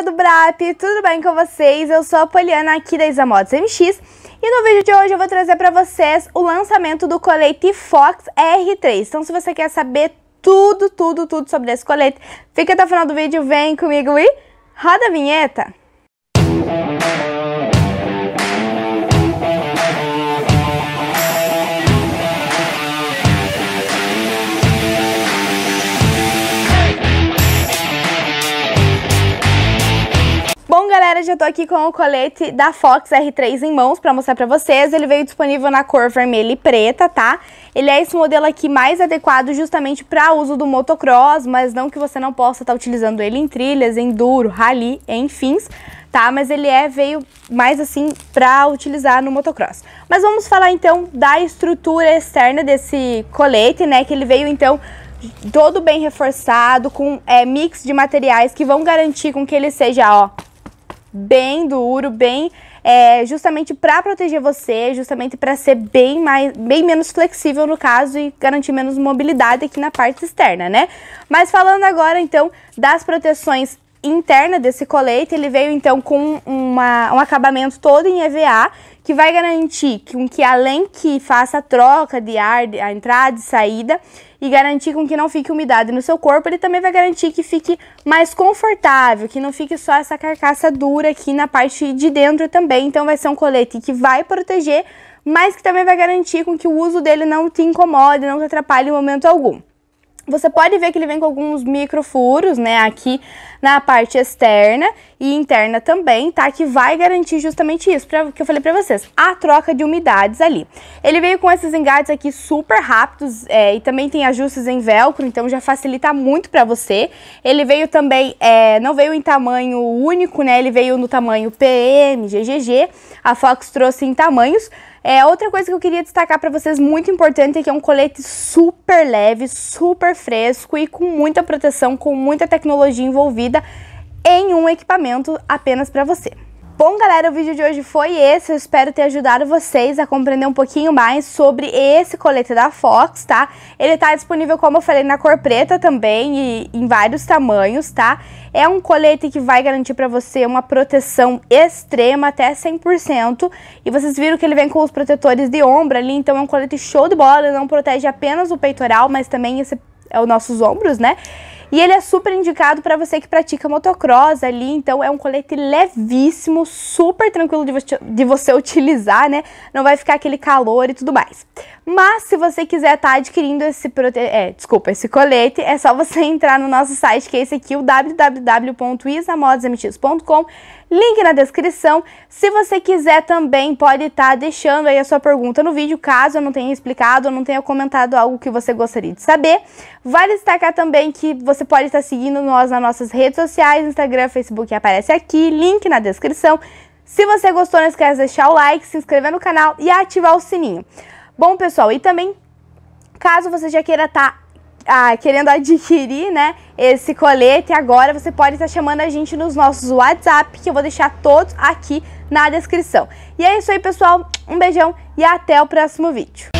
galera do BRAP, tudo bem com vocês? Eu sou a Poliana aqui da Isamotos MX e no vídeo de hoje eu vou trazer para vocês o lançamento do colete Fox R3. Então se você quer saber tudo, tudo, tudo sobre esse colete, fica até o final do vídeo, vem comigo e roda a vinheta! Música agora já tô aqui com o colete da Fox R3 em mãos pra mostrar pra vocês. Ele veio disponível na cor vermelha e preta, tá? Ele é esse modelo aqui mais adequado justamente pra uso do motocross, mas não que você não possa estar tá utilizando ele em trilhas, enduro, rally, enfim tá? Mas ele é veio mais assim para utilizar no motocross. Mas vamos falar então da estrutura externa desse colete, né? Que ele veio então todo bem reforçado com é, mix de materiais que vão garantir com que ele seja, ó, bem duro, bem é, justamente para proteger você, justamente para ser bem mais, bem menos flexível no caso e garantir menos mobilidade aqui na parte externa, né? Mas falando agora então das proteções interna desse colete, ele veio então com uma, um acabamento todo em EVA, que vai garantir que, um, que além que faça a troca de ar, a entrada e saída, e garantir com que não fique umidade no seu corpo, ele também vai garantir que fique mais confortável, que não fique só essa carcaça dura aqui na parte de dentro também. Então vai ser um colete que vai proteger, mas que também vai garantir com que o uso dele não te incomode, não te atrapalhe em momento algum. Você pode ver que ele vem com alguns microfuros, né, aqui na parte externa e interna também, tá? Que vai garantir justamente isso, pra, que eu falei pra vocês, a troca de umidades ali. Ele veio com esses engates aqui super rápidos é, e também tem ajustes em velcro, então já facilita muito pra você. Ele veio também, é, não veio em tamanho único, né, ele veio no tamanho PM, GGG, a Fox trouxe em tamanhos, é, outra coisa que eu queria destacar para vocês muito importante é que é um colete super leve, super fresco e com muita proteção, com muita tecnologia envolvida em um equipamento apenas para você. Bom, galera, o vídeo de hoje foi esse. Eu espero ter ajudado vocês a compreender um pouquinho mais sobre esse colete da Fox, tá? Ele tá disponível, como eu falei, na cor preta também e em vários tamanhos, tá? É um colete que vai garantir pra você uma proteção extrema até 100%. E vocês viram que ele vem com os protetores de ombro ali, então é um colete show de bola. Ele não protege apenas o peitoral, mas também esse, é os nossos ombros, né? E ele é super indicado para você que pratica motocross ali, então é um colete levíssimo, super tranquilo de, vo de você utilizar, né? Não vai ficar aquele calor e tudo mais. Mas se você quiser estar tá adquirindo esse prote... é, desculpa, esse colete, é só você entrar no nosso site, que é esse aqui, o www.isamodesmx.com, link na descrição. Se você quiser também pode estar tá deixando aí a sua pergunta no vídeo, caso eu não tenha explicado ou não tenha comentado algo que você gostaria de saber. Vale destacar também que você você pode estar seguindo nós nas nossas redes sociais, Instagram, Facebook, aparece aqui, link na descrição. Se você gostou, não esquece de deixar o like, se inscrever no canal e ativar o sininho. Bom, pessoal, e também, caso você já queira estar tá ah, querendo adquirir, né, esse colete agora, você pode estar chamando a gente nos nossos WhatsApp, que eu vou deixar todos aqui na descrição. E é isso aí, pessoal. Um beijão e até o próximo vídeo.